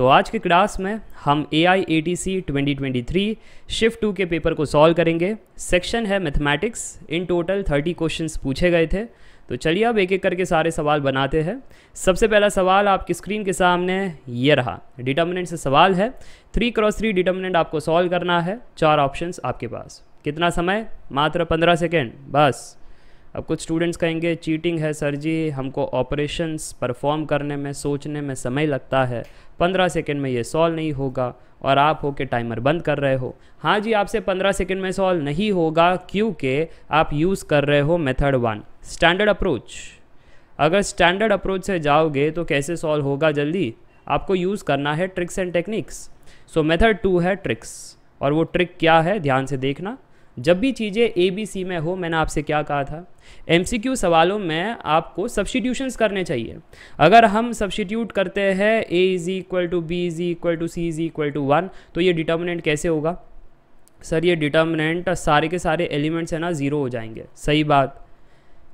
तो आज के क्लास में हम A I A T C twenty twenty three shift two के पेपर को सॉल्व करेंगे सेक्शन है mathematics in total thirty question पूछे गए थे तो चलिए अब एक एक करके सारे सवाल बनाते हैं सबसे पहला सवाल आपकी स्क्रीन के सामने ये रहा डिटर्मिनेंट से सवाल है थ्री क्रॉस थ्री डिटर्मिनेंट आपको सॉल्व करना है चार ऑप्शंस आपके पास कितना समय मात्र पंद्रह सेकेंड बस अब कुछ स्टूडेंट्स कहेंगे चीटिंग है सर जी हमको ऑपरेशंस परफॉर्म करने में सोचने में समय लगता है पंद्रह सेकेंड में ये सॉल्व नहीं होगा और आप हो के टाइमर बंद कर रहे हो हाँ जी आपसे पंद्रह सेकेंड में सॉल्व नहीं होगा क्योंकि आप यूज़ कर रहे हो मेथड वन स्टैंडर्ड अप्रोच अगर स्टैंडर्ड अप्रोच से जाओगे तो कैसे सॉल्व होगा जल्दी आपको यूज़ करना है tricks and techniques so method two है ट्रिक्स और वो ट्रिक क्या है ध्यान से देखना जब भी चीज़ें ए बी सी में हो मैंने आपसे क्या कहा था एम सी क्यू सवालों में आपको सब्सटीट्यूशंस करने चाहिए अगर हम सब्सटीट्यूट करते हैं A is equal to B is equal to C is equal to one तो ये डिटर्मिनेंट कैसे होगा सर ये डिटर्मिनेंट सारे के सारे एलिमेंट्स है ना ज़ीरो हो जाएंगे सही बात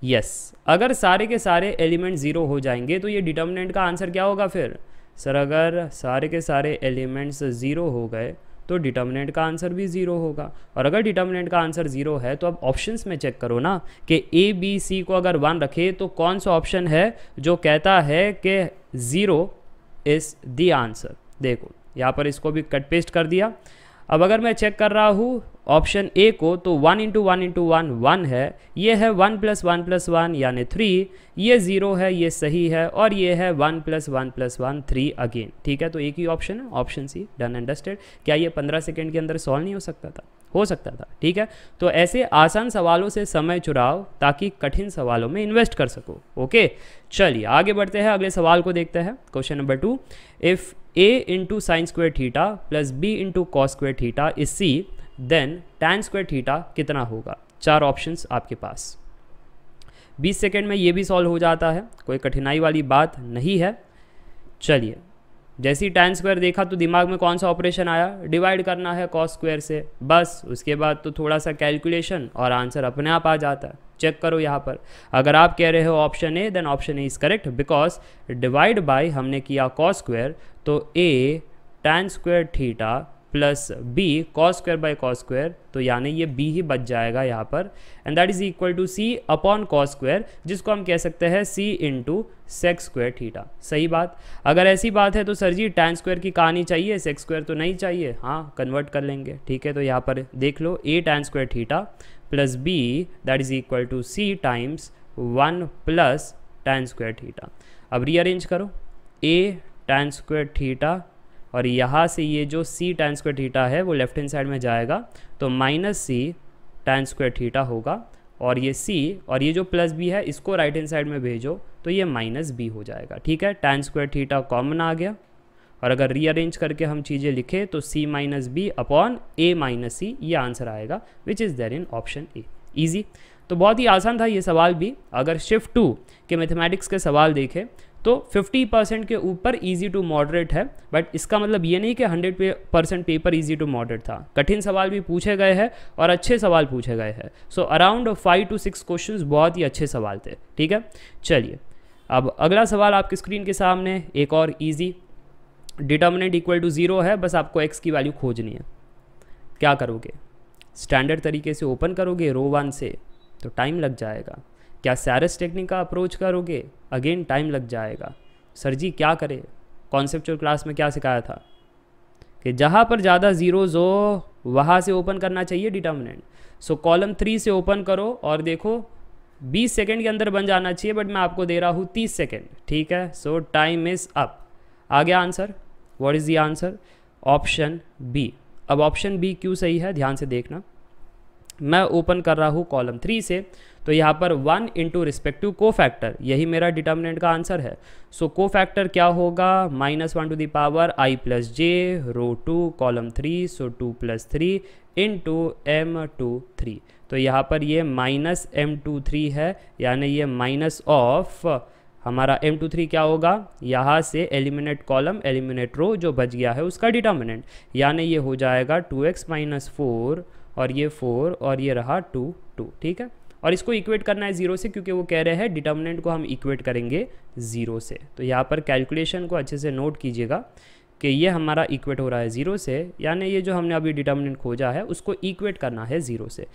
यस yes. अगर सारे के सारे एलिमेंट ज़ीरो हो जाएंगे तो ये डिटर्मिनेंट का आंसर क्या होगा फिर सर अगर सारे के सारे एलिमेंट्स ज़ीरो हो गए तो डिटर्मिनेंट का आंसर भी ज़ीरो होगा और अगर डिटर्मिनेंट का आंसर ज़ीरो है तो अब ऑप्शंस में चेक करो ना कि ए बी सी को अगर वन रखे तो कौन सा ऑप्शन है जो कहता है कि ज़ीरो इज़ द आंसर देखो यहाँ पर इसको भी कट पेस्ट कर दिया अब अगर मैं चेक कर रहा हूँ ऑप्शन ए को तो one into one into one one है ये है one plus one plus one यानी थ्री ये ज़ीरो है ये सही है और ये है one plus one plus one three again ठीक है तो एक ही ऑप्शन है ऑप्शन सी डन अंडरस्टेड क्या ये पंद्रह सेकेंड के अंदर सॉल्व नहीं हो सकता था हो सकता था ठीक है तो ऐसे आसान सवालों से समय चुराओ ताकि कठिन सवालों में इन्वेस्ट कर सको ओके चलिए आगे बढ़ते हैं अगले सवाल को देखते हैं question number two if A into sine square theta plus B into cos square theta is C then tan square theta कितना होगा चार ऑप्शंस आपके पास 20 सेकेंड में ये भी सॉल्व हो जाता है कोई कठिनाई वाली बात नहीं है चलिए जैसे ही टैन स्क्वायर देखा तो दिमाग में कौन सा ऑपरेशन आया डिवाइड करना है कॉस स्क्वायर से बस उसके बाद तो थोड़ा सा कैलकुलेशन और आंसर अपने आप आ जाता है चेक करो यहाँ पर अगर आप कह रहे हो option A then option A is correct because divide by हमने किया कॉस स्क्वायर तो A tan square theta plus B cos square by cos square तो यानी ये बी ही बच जाएगा यहाँ पर and that is equal to C upon cos square जिसको हम कह सकते हैं C into sec square theta सही बात अगर ऐसी बात है तो सर जी टैन स्क्वायर की कहानी चाहिए सेक्स स्क्वायर तो नहीं चाहिए हाँ कन्वर्ट कर लेंगे ठीक है तो यहाँ पर देख लो A tan square theta plus B that is equal to C times one plus tan square theta अब रीअरेंज करो ए टैन स्क्वायर थीटा और यहाँ से ये जो सी टैन स्क्वेयर थीटा है वो लेफ्ट हैंड साइड में जाएगा तो minus C tan square theta होगा और ये सी और ये जो प्लस बी है इसको राइट हैंड साइड में भेजो तो ये माइनस बी हो जाएगा ठीक है टैन स्क्वेयर थीटा कॉमन आ गया और अगर रीअरेंज करके हम चीज़ें लिखें तो C minus B upon A minus C ये आंसर आएगा which is there in option A easy तो बहुत ही आसान था ये सवाल भी अगर शिफ्ट टू के मैथमेटिक्स के सवाल देखें तो 50 परसेंट के ऊपर ईजी टू मॉडरेट है बट इसका मतलब ये नहीं कि 100 percent paper easy to moderate था कठिन सवाल भी पूछे गए हैं और अच्छे सवाल पूछे गए हैं so around five to six question बहुत ही अच्छे सवाल थे ठीक है चलिए अब अगला सवाल आपकी स्क्रीन के सामने एक और easy determinant equal to zero है बस आपको एक्स की वैल्यू खोजनी है क्या करोगे स्टैंडर्ड तरीके से ओपन करोगे रो वन से तो टाइम लग जाएगा क्या सैरस टेक्निक का अप्रोच करोगे अगेन टाइम लग जाएगा सर जी क्या करें कॉन्सेप्चुअल क्लास में क्या सिखाया था कि जहाँ पर ज़्यादा ज़ीरोज़ हो वहाँ से ओपन करना चाहिए डिटर्मिनेंट सो कॉलम थ्री से ओपन करो और देखो 20 सेकेंड के अंदर बन जाना चाहिए बट मैं आपको दे रहा हूँ 30 सेकेंड ठीक है सो टाइम इज़ अप आ गया answer what is the answer option B अब ऑप्शन बी क्यों सही है ध्यान से देखना मैं ओपन कर रहा हूँ कॉलम थ्री से तो यहाँ पर वन इंटू रिस्पेक्टिव को फैक्टर यही मेरा डिटर्मिनेंट का आंसर है सो को फैक्टर क्या होगा minus one to the power I plus J row two column three so two plus three in two M two three तो यहाँ पर ये माइनस एम टू थ्री है यानी ये माइनस ऑफ हमारा एम टू थ्री क्या होगा यहाँ से एलिमिनेट कॉलम एलिमिनेट रो जो बच गया है उसका डिटर्मिनेंट यानी ये हो जाएगा टू एक्स माइनस फोर और ये फोर और ये रहा टू टू ठीक है और इसको इक्वेट करना है ज़ीरो से क्योंकि वो कह रहे हैं डिटर्मिनेंट को हम इक्वेट करेंगे ज़ीरो से तो यहाँ पर कैलकुलेशन को अच्छे से नोट कीजिएगा कि ये हमारा इक्वेट हो रहा है ज़ीरो से यानी ये जो हमने अभी डिटर्मिनेंट खोजा है उसको इक्वेट करना है ज़ीरो से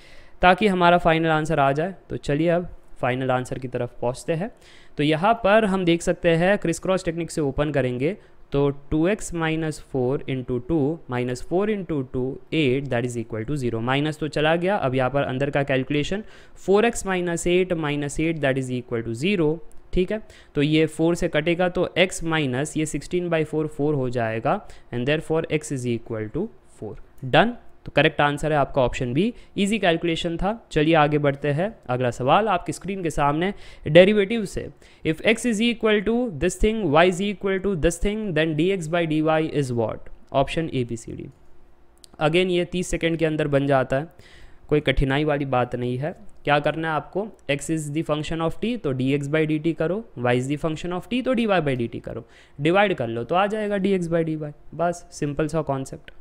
ताकि हमारा फाइनल आंसर आ जाए तो चलिए अब फाइनल आंसर की तरफ पहुँचते हैं तो यहाँ पर हम देख सकते हैं क्रिस क्रॉस टेक्निक से ओपन करेंगे तो two x minus four into two minus four into two eight that is equal to zero minus तो चला गया अब यहाँ पर अंदर का calculation four X minus eight minus eight that is equal to zero ठीक है तो ये फोर से कटेगा तो एक्स माइनस ये सिक्सटीन बाई फोर फोर हो जाएगा and there four X is equal to four done तो करेक्ट आंसर है आपका ऑप्शन बी इजी कैलकुलेशन था चलिए आगे बढ़ते हैं अगला सवाल आपकी स्क्रीन के सामने डेरिवेटिव से if X is equal to this thing Y is equal to this thing then D X by D Y is what option A B C D again ये तीस सेकेंड के अंदर बन जाता है कोई कठिनाई वाली बात नहीं है क्या करना है आपको x is the function of t तो dx एक्स बाई डी करो y is the function of t तो dy वाई बाई डी करो डिवाइड कर लो तो आ जाएगा dx एक्स बाई डी बस सिंपल सा कॉन्सेप्ट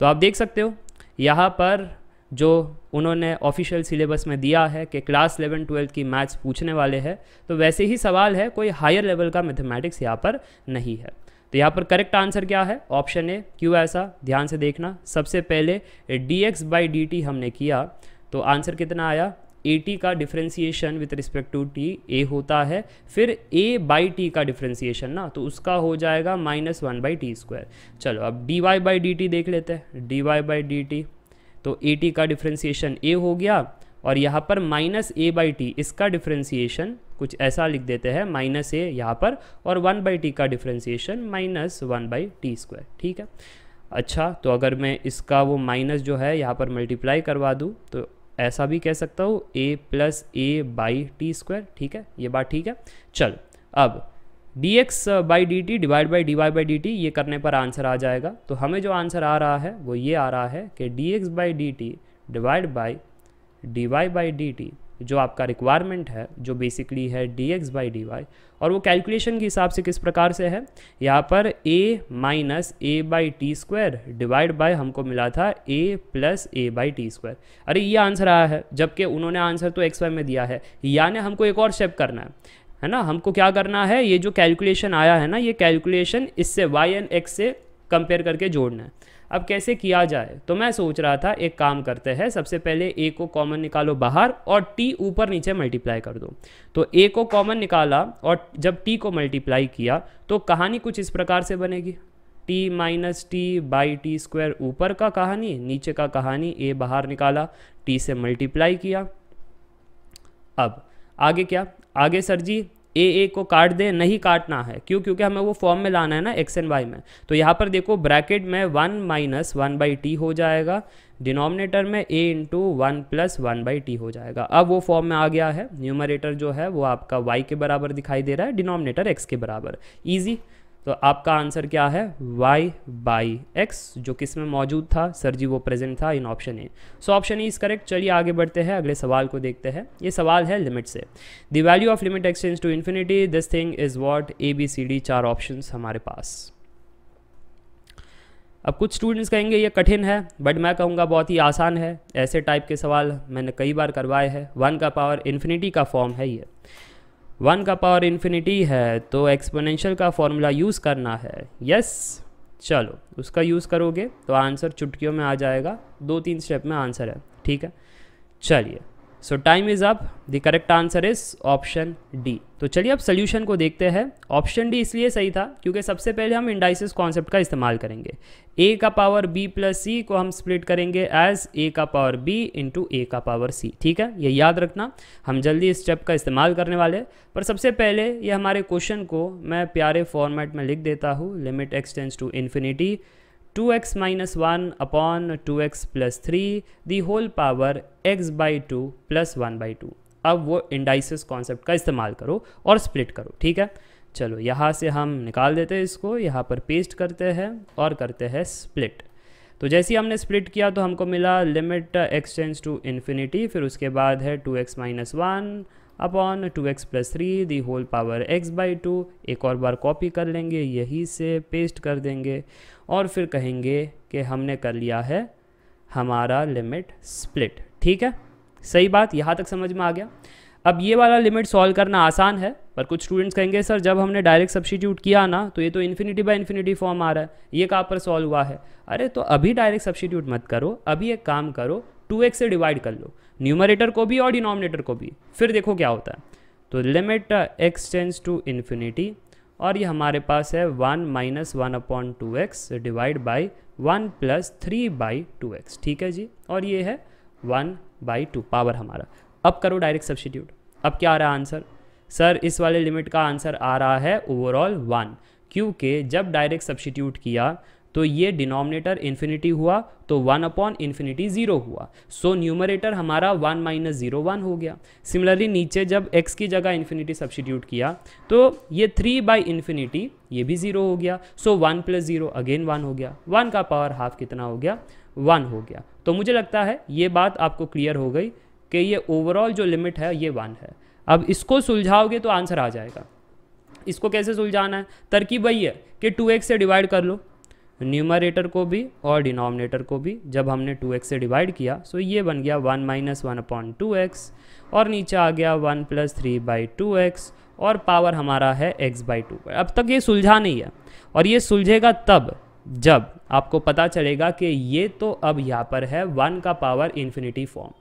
तो आप देख सकते हो यहाँ पर जो उन्होंने ऑफिशियल सिलेबस में दिया है कि क्लास 11 ट्वेल्थ की मैथ्स पूछने वाले हैं तो वैसे ही सवाल है कोई हायर लेवल का मैथमेटिक्स यहाँ पर नहीं है तो यहाँ पर करेक्ट आंसर क्या है ऑप्शन ए क्यों ऐसा ध्यान से देखना सबसे पहले D X by D T हमने किया तो आंसर कितना आया ए टी का differentiation with respect to T A होता है फिर ए बाई टी का डिफ्रेंसीशन ना तो उसका हो जाएगा minus one by T square चलो अब D Y by D T देख लेते हैं D Y by D T तो ए टी का डिफ्रेंसीशन ए हो गया और यहाँ पर माइनस ए बाई टी इसका डिफ्रेंसीशन कुछ ऐसा लिख देते हैं माइनस ए यहाँ पर और वन बाई टी का differentiation minus one by T square ठीक है अच्छा तो अगर मैं इसका वो माइनस जो है यहाँ पर मल्टीप्लाई करवा दूँ तो ऐसा भी कह सकता हूँ A plus A by T square ठीक है ये बात ठीक है चल अब D X by D T divide by D Y by D T ये करने पर आंसर आ जाएगा तो हमें जो आंसर आ रहा है वो ये आ रहा है कि D X by D T divide by D Y by D T जो आपका रिक्वायरमेंट है जो बेसिकली है D X by D Y और वो कैलकुलेशन के हिसाब से किस प्रकार से है यहाँ पर A minus A by T square divide by हमको मिला था A plus A by T square अरे ये आंसर आया है जबकि उन्होंने आंसर तो एक्स वाई में दिया है यानी हमको एक और स्टेप करना है है ना हमको क्या करना है ये जो कैलकुलेशन आया है ना ये कैलकुलेशन इससे वाई एंड एक्स से कंपेयर करके जोड़ना है अब कैसे किया जाए तो मैं सोच रहा था एक काम करते हैं सबसे पहले ए को कॉमन निकालो बाहर और टी ऊपर नीचे मल्टीप्लाई कर दो तो ए को कॉमन निकाला और जब टी को मल्टीप्लाई किया तो कहानी कुछ इस प्रकार से बनेगी T minus T by T square ऊपर का कहानी नीचे का कहानी ए बाहर निकाला टी से मल्टीप्लाई किया अब आगे क्या आगे सर जी ए ए को काट दें नहीं काटना है क्यों क्योंकि हमें वो फॉर्म में लाना है ना एक्स एंड वाई में तो यहाँ पर देखो ब्रैकेट में one minus one by T हो जाएगा डिनोमिनेटर में A into one plus one by T हो जाएगा अब वो फॉर्म में आ गया है न्यूमरेटर जो है वो आपका वाई के बराबर दिखाई दे रहा है डिनोमिनेटर एक्स के बराबर ईजी तो आपका आंसर क्या है y बाई एक्स जो किस में मौजूद था सर जी वो प्रेजेंट था in option A so option E is correct चलिए आगे बढ़ते हैं अगले सवाल को देखते हैं ये सवाल है लिमिट से the value of limit X tends to infinity this thing is what A B C D चार ऑप्शन हमारे पास अब कुछ स्टूडेंट्स कहेंगे ये कठिन है बट मैं कहूँगा बहुत ही आसान है ऐसे टाइप के सवाल मैंने कई बार करवाए हैं वन का पावर इन्फिनिटी का फॉर्म है ये वन का पावर इन्फिनिटी है तो एक्सपोनेंशियल का फॉर्मूला यूज़ करना है यस चलो उसका यूज़ करोगे तो आंसर चुटकियों में आ जाएगा दो तीन स्टेप में आंसर है ठीक है चलिए so time is up the correct answer is option D तो चलिए अब सोल्यूशन को देखते हैं ऑप्शन डी इसलिए सही था क्योंकि सबसे पहले हम इंडाइसिस कॉन्सेप्ट का इस्तेमाल करेंगे ए का पावर बी प्लस सी को हम स्प्लिट करेंगे एज ए का पावर बी इंटू ए का पावर सी ठीक है ये याद रखना हम जल्दी इस स्टेप का इस्तेमाल करने वाले पर सबसे पहले ये हमारे क्वेश्चन को मैं प्यारे फॉर्मेट में लिख देता हूँ limit expanse to infinity two x minus one upon two x plus three the whole power x by two plus one by two अब वो इंडाइसिस कॉन्सेप्ट का इस्तेमाल करो और स्प्लिट करो ठीक है चलो यहाँ से हम निकाल देते हैं इसको यहाँ पर पेस्ट करते हैं और करते हैं स्प्लिट तो जैसे ही हमने स्प्लिट किया तो हमको मिला लिमिट एक्सचेंज टू इन्फिनिटी फिर उसके बाद है two x minus one upon two x plus three the whole power x by two एक और बार कॉपी कर लेंगे यही से पेस्ट कर देंगे और फिर कहेंगे कि हमने कर लिया है हमारा लिमिट स्प्लिट ठीक है सही बात यहाँ तक समझ में आ गया अब ये वाला लिमिट सॉल्व करना आसान है पर कुछ स्टूडेंट्स कहेंगे सर जब हमने डायरेक्ट सब्सटीट्यूट किया ना तो ये तो इन्फिनिटी बाय इन्फिनिटी फॉर्म आ रहा है ये कहाँ पर सॉल्व हुआ है अरे तो अभी डायरेक्ट सब्सिट्यूट मत करो अभी एक काम करो टू एक्स से डिवाइड कर लो न्यूमरेटर को भी और डिनोमिनेटर को भी फिर देखो क्या होता है तो limit x tends to infinity और ये हमारे पास है one minus one upon two X divide by one plus three by two X ठीक है जी और ये है वन बाई टू पावर हमारा अब करो डायरेक्ट सब्सटीट्यूट अब क्या आ रहा है आंसर सर इस वाले लिमिट का आंसर आ रहा है ओवरऑल वन क्योंकि जब डायरेक्ट सब्सटीट्यूट किया तो ये डिनोमिनेटर इन्फिनिटी हुआ तो वन अपॉन इन्फिनिटी जीरो हुआ सो so, न्यूमरेटर हमारा वन माइनस जीरो वन हो गया सिमिलरली नीचे जब एक्स की जगह इन्फिनिटी सब्सटीट्यूट किया तो ये थ्री बाई इन्फिनिटी ये भी जीरो हो गया so one plus zero again one हो गया वन का पावर हाफ कितना हो गया वन हो गया तो मुझे लगता है ये बात आपको क्लियर हो गई कि ये ओवरऑल जो लिमिट है ये वन है अब इसको सुलझाओगे तो आंसर आ जाएगा इसको कैसे सुलझाना है तरकीब वही है कि टू एक्स से डिवाइड कर लो न्यूमरेटर को भी और डिनोमिनेटर को भी जब हमने 2x से डिवाइड किया सो ये बन गया 1 माइनस वन अपॉन टू और नीचे आ गया 1 प्लस थ्री बाई टू और पावर हमारा है x बाई टू अब तक ये सुलझा नहीं है और ये सुलझेगा तब जब आपको पता चलेगा कि ये तो अब यहाँ पर है वन का पावर इन्फिनिटी फॉर्म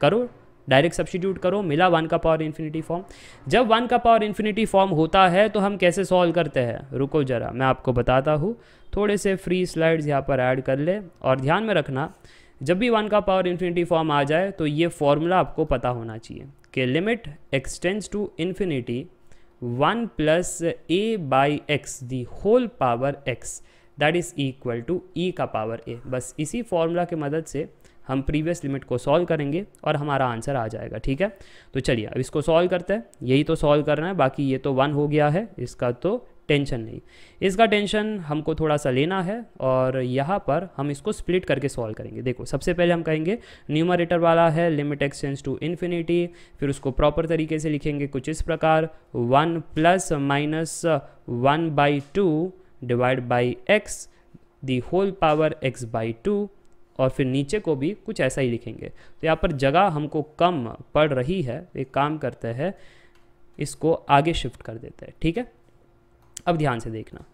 करो डायरेक्ट सब्सटीट्यूट करो मिला वन का पावर इन्फिनिटी फॉर्म जब वन का पावर इन्फिनिटी फॉर्म होता है तो हम कैसे सॉल्व करते हैं रुको ज़रा मैं आपको बताता हूँ थोड़े से फ्री स्लाइड्स यहाँ पर ऐड कर ले और ध्यान में रखना जब भी वन का पावर इन्फिनिटी फॉर्म आ जाए तो ये फॉर्मूला आपको पता होना चाहिए कि limit X tends to infinity one plus A by x the whole power X that is equal to E का पावर ए बस इसी फॉर्मूला की मदद से हम प्रीवियस लिमिट को सॉल्व करेंगे और हमारा आंसर आ जाएगा ठीक है तो चलिए अब इसको सॉल्व करते हैं यही तो सॉल्व करना है बाकी ये तो वन हो गया है इसका तो टेंशन नहीं इसका टेंशन हमको थोड़ा सा लेना है और यहाँ पर हम इसको स्प्लिट करके सॉल्व करेंगे देखो सबसे पहले हम कहेंगे न्यूमरेटर वाला है लिमिट एक्सटेंस टू इन्फिनिटी फिर उसको प्रॉपर तरीके से लिखेंगे कुछ इस प्रकार one plus minus one by two divide by x the whole power x by two और फिर नीचे को भी कुछ ऐसा ही लिखेंगे तो यहाँ पर जगह हमको कम पड़ रही है तो एक काम करते हैं इसको आगे शिफ्ट कर देते हैं ठीक है अब ध्यान से देखना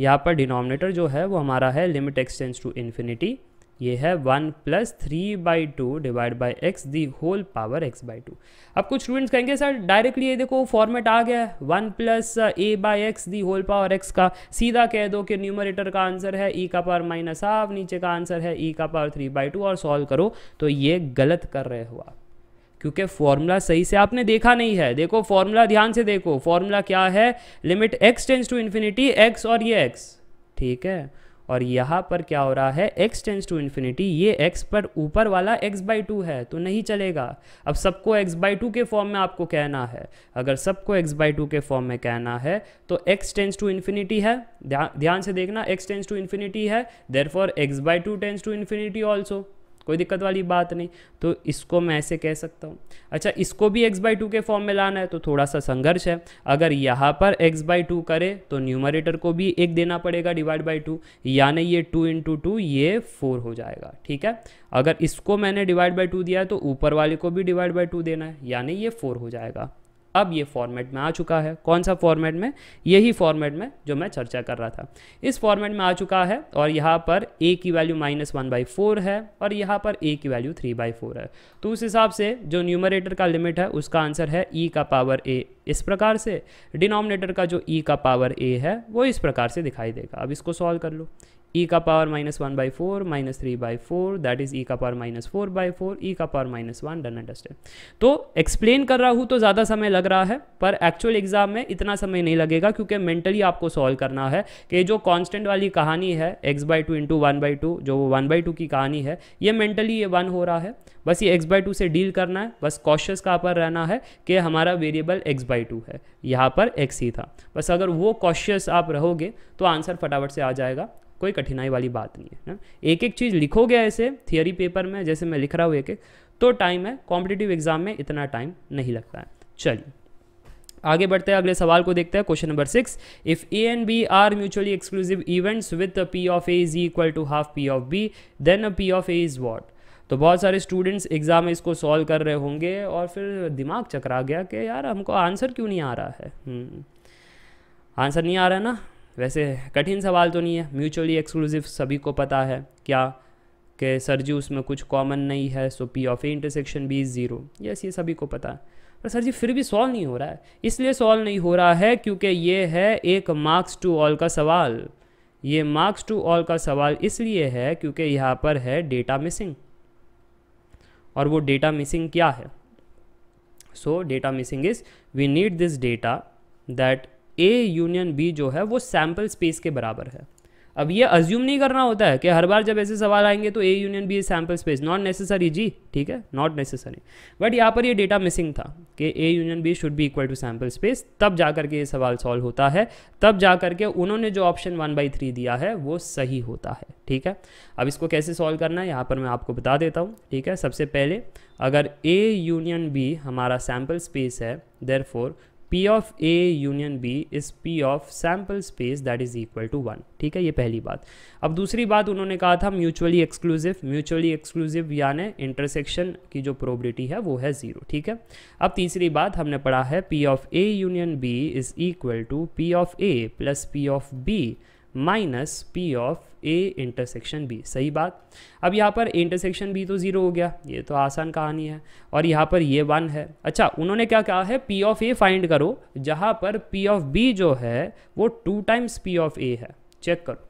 यहाँ पर डिनोमिनेटर जो है वो हमारा है लिमिट एक्सटेंस टू इन्फिनिटी ये है one plus three by two divide by x the whole power x by two अब कुछ स्टूडेंट्स कहेंगे सर डायरेक्टली ये देखो फॉर्मेट आ गया है one plus A by x the whole power x का सीधा कह दो कि न्यूमरेटर का आंसर है ई e का पावर माइनस हाफ नीचे का आंसर है ई e का पावर थ्री बाई टू और सॉल्व करो तो ये गलत कर रहे हो आप क्योंकि फॉर्मूला सही से आपने देखा नहीं है देखो फॉर्मूला ध्यान से देखो फॉर्मूला क्या है limit x tends to infinity x और ये एक्स ठीक है और यहाँ पर क्या हो रहा है x टेंस टू इन्फिनिटी ये x पर ऊपर वाला x बाई टू है तो नहीं चलेगा अब सबको x बाई टू के फॉर्म में आपको कहना है अगर सबको x बाई टू के फॉर्म में कहना है तो x टेंस टू इन्फिनिटी है ध्यान से देखना x टेंस टू इन्फिनिटी है therefore x by two tends to infinity also कोई दिक्कत वाली बात नहीं तो इसको मैं ऐसे कह सकता हूँ अच्छा इसको भी x बाई टू के फॉर्म में लाना है तो थोड़ा सा संघर्ष है अगर यहाँ पर x बाई टू करे तो न्यूमरेटर को भी एक देना पड़ेगा डिवाइड बाई टू यानी ये टू इंटू टू ये फोर हो जाएगा ठीक है अगर इसको मैंने डिवाइड बाई टू दिया तो ऊपर वाले को भी डिवाइड बाई टू देना है यानी ये फोर हो जाएगा अब ये फॉर्मेट में आ चुका है कौन सा फॉर्मेट में यही फॉर्मेट में जो मैं चर्चा कर रहा था इस फॉर्मेट में आ चुका है और यहाँ पर ए की value minus one by four है और यहाँ पर ए की वैल्यू थ्री बाई फोर है तो उस हिसाब से जो न्यूमरेटर का लिमिट है उसका आंसर है ई e का पावर ए इस प्रकार से डिनोमिनेटर का जो ई e का पावर ए है वो इस प्रकार से दिखाई देगा अब इसको सॉल्व कर लो e का power minus one by four minus three by four that is e का power minus four by four e का power minus one done dusted तो एक्सप्लेन कर रहा हूँ तो ज़्यादा समय लग रहा है पर एक्चुअल एग्जाम में इतना समय नहीं लगेगा क्योंकि मेंटली आपको सॉल्व करना है कि जो कांस्टेंट वाली कहानी है x by two into one by two जो वन बाई टू की कहानी है ये मेंटली ये वन हो रहा है बस ये एक्स बाई टू से डील करना है बस कॉशियस कहाँ पर रहना है कि हमारा वेरिएबल एक्स बाई टू है यहाँ पर एक्स ही था बस अगर वो कॉशियस आप रहोगे तो आंसर फटाफट से आ जाएगा कोई कठिनाई वाली बात नहीं है ना एक एक चीज़ लिखोगे ऐसे थियोरी पेपर में जैसे मैं लिख रहा हूँ एक एक तो टाइम है कॉम्पिटिटिव एग्जाम में इतना टाइम नहीं लगता है चलिए आगे बढ़ते हैं अगले सवाल को देखते हैं question number six if A and B are mutually exclusive events with P of A is equal to half P of B then P of A is what तो बहुत सारे स्टूडेंट्स एग्ज़ाम में इसको सॉल्व कर रहे होंगे और फिर दिमाग चकरा गया कि यार हमको आंसर क्यों नहीं आ रहा है आंसर हम्म, नहीं आ रहा है ना वैसे कठिन सवाल तो नहीं है म्यूचुअली एक्सक्लूसिव सभी को पता है क्या कि सर जी उसमें कुछ कॉमन नहीं है so P of A intersection B is zero yes ये सभी को पता है पर सर जी फिर भी सॉल्व नहीं हो रहा है इसलिए सॉल्व नहीं हो रहा है क्योंकि ये है एक मार्क्स टू ऑल का सवाल ये मार्क्स टू ऑल का सवाल इसलिए है क्योंकि यहाँ पर है डेटा मिसिंग और वो डेटा मिसिंग क्या है so data missing is we need this data that A union B जो है वो सैम्पल स्पेस के बराबर है अब ये अज्यूम नहीं करना होता है कि हर बार जब ऐसे सवाल आएंगे तो A union B sample space not necessary जी ठीक है नॉट नेसेसरी बट यहाँ पर ये डेटा मिसिंग था कि A union B should be equal to sample space तब जा करके ये सवाल सॉल्व होता है तब जा करके उन्होंने जो ऑप्शन वन बाई थ्री दिया है वो सही होता है ठीक है अब इसको कैसे सॉल्व करना है यहाँ पर मैं आपको बता देता हूँ ठीक है सबसे पहले अगर ए यूनियन बी हमारा सैम्पल स्पेस है there P of A union B is P of sample space that is equal to one ठीक है ये पहली बात अब दूसरी बात उन्होंने कहा था म्यूचुअली एक्सक्लूसिव म्यूचुअली एक्सक्लूसिव यानी इंटरसेक्शन की जो प्रोबलिटी है वो है जीरो ठीक है अब तीसरी बात हमने पढ़ा है P of A union B is equal to P of A plus P of B minus P of A intersection B सही बात अब यहाँ पर इंटरसेक्शन बी तो ज़ीरो हो गया ये तो आसान कहानी है और यहाँ पर ये वन है अच्छा उन्होंने क्या कहा है पी ऑफ ए फाइंड करो जहाँ पर पी ऑफ बी जो है वो two times P of A है चेक करो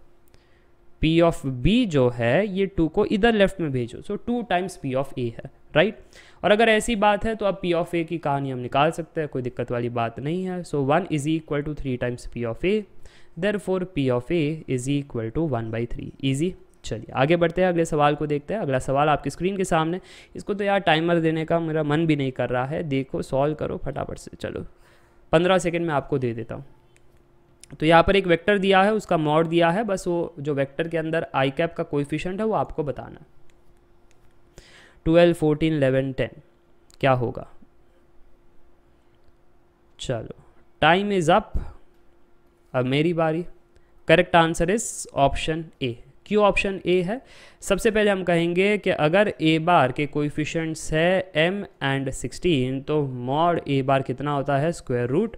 पी ऑफ बी जो है ये टू को इधर लेफ्ट में भेजो so two times P of A है राइट right? और अगर ऐसी बात है तो अब पी ऑफ ए की कहानी हम निकाल सकते हैं कोई दिक्कत वाली बात नहीं है so one is equal to three times P of A therefore P of A is equal to one by three easy चलिए आगे बढ़ते हैं अगले सवाल को देखते हैं अगला सवाल आपकी स्क्रीन के सामने इसको तो यार टाइमर देने का मेरा मन भी नहीं कर रहा है देखो सॉल्व करो फटाफट से चलो पंद्रह सेकेंड में आपको दे देता हूँ तो यहाँ पर एक वेक्टर दिया है उसका मॉड दिया है बस वो जो वेक्टर के अंदर आई कैप का कोइफिशियंट है वो आपको बताना ट्वेल्व फोर्टीन इलेवन टेन क्या होगा चलो टाइम इज़ अप अब मेरी बारी correct answer is option A क्यों ऑप्शन ए है सबसे पहले हम कहेंगे कि अगर ए बार के कोइफिशेंट्स है एम एंड 16 तो मॉड ए बार कितना होता है स्क्वायर रूट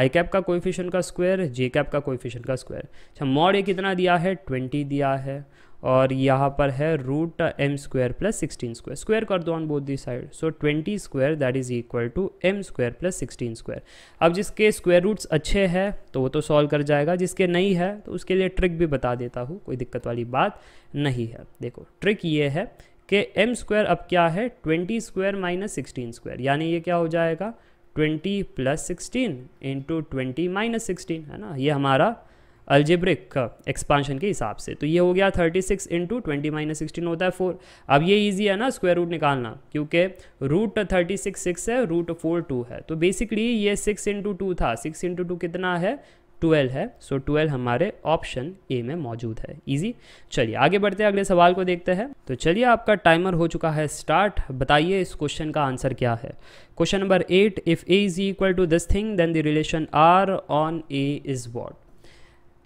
आई कैप का कोइफिशियन का स्क्वायर जे कैप का कोइफिशियन का स्क्वायर अच्छा मॉड ए कितना दिया है 20 दिया है और यहाँ पर है root m square plus sixteen square square कर दो on both the side so twenty square that is equal to m square plus sixteen square अब जिसके स्क्वायर रूट्स अच्छे हैं तो वो तो सॉल्व कर जाएगा जिसके नहीं है तो उसके लिए ट्रिक भी बता देता हूँ कोई दिक्कत वाली बात नहीं है देखो ट्रिक ये है कि एम स्क्वायर अब क्या है twenty square minus sixteen square यानी ये क्या हो जाएगा twenty plus sixteen into twenty minus sixteen है ना ये हमारा अल्जेब्रिक एक्सपांशन के हिसाब से तो ये हो गया thirty six into twenty minus sixteen होता है फोर अब ये ईजी है ना स्क्वायर रूट निकालना क्योंकि रूट थर्टी सिक्स सिक्स है रूट फोर टू है तो बेसिकली ये सिक्स इंटू टू था सिक्स इंटू टू कितना है ट्वेल्व है सो so ट्वेल्व हमारे ऑप्शन ए में मौजूद है ईजी चलिए आगे बढ़ते हैं अगले सवाल को देखते हैं तो चलिए आपका टाइमर हो चुका है स्टार्ट बताइए इस क्वेश्चन का आंसर क्या है question number eight if A is equal to this thing then the relation R on A is what